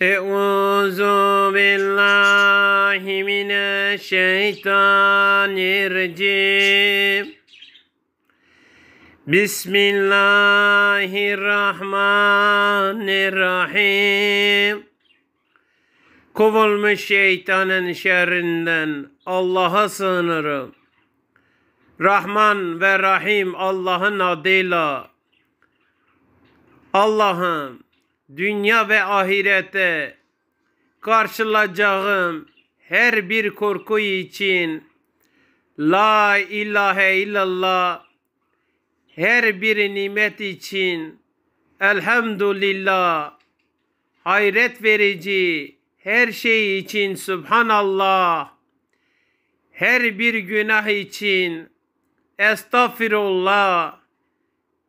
Euzu billahi mineşşeytanirracim. Bismillahirrahmanirrahim. Kovulmuş şeytanın şerrinden Allah'a sığınırım. Rahman ve Rahim Allah'ın adıyla. Allah'ım dünya ve ahirete karşılaşacağım her bir korku için La ilahe illallah her bir nimet için elhamdülillah hayret verici her şey için subhanallah her bir günah için estağfirullah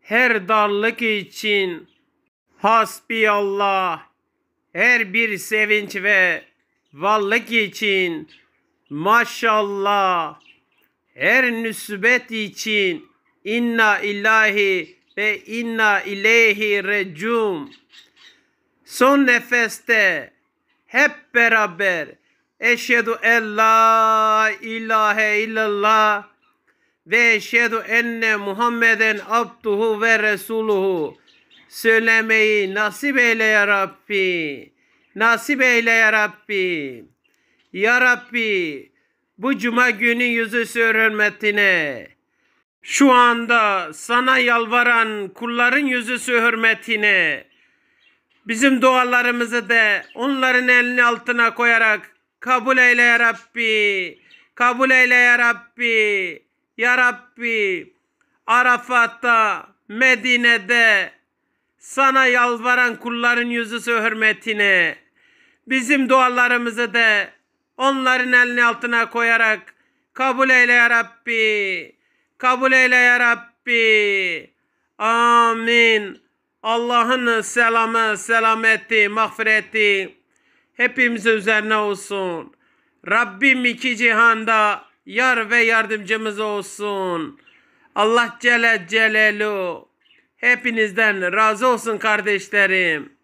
her darlık için Hasbiyallah her bir sevinç ve varlık için maşallah her nüsbet için inna ilahi ve inna ileyhi recum son nefeste hep beraber eşhedü en la ilahe illallah ve eşhedü enne Muhammeden abduhu ve resuluhu söylemeyi nasip eyle ya Rabbi. Nasip eyle ya Rabbi. Ya Rabbi bu cuma günü yüzü sür hürmetine. Şu anda sana yalvaran kulların yüzüsü hürmetine. Bizim dualarımızı da onların elini altına koyarak kabul eyle ya Rabbi. Kabul eyle ya Rabbi. Ya Rabbi. Arafat'ta, Medine'de, sana yalvaran kulların yüzüsü hürmetine bizim dualarımızı da onların elini altına koyarak kabul eyle ya Rabbi. Kabul eyle ya Rabbi. Amin. Allah'ın selamı, selameti, mağfireti hepimiz üzerine olsun. Rabbim iki cihanda yar ve yardımcımız olsun. Allah Celle Celaluhu Hepinizden razı olsun kardeşlerim.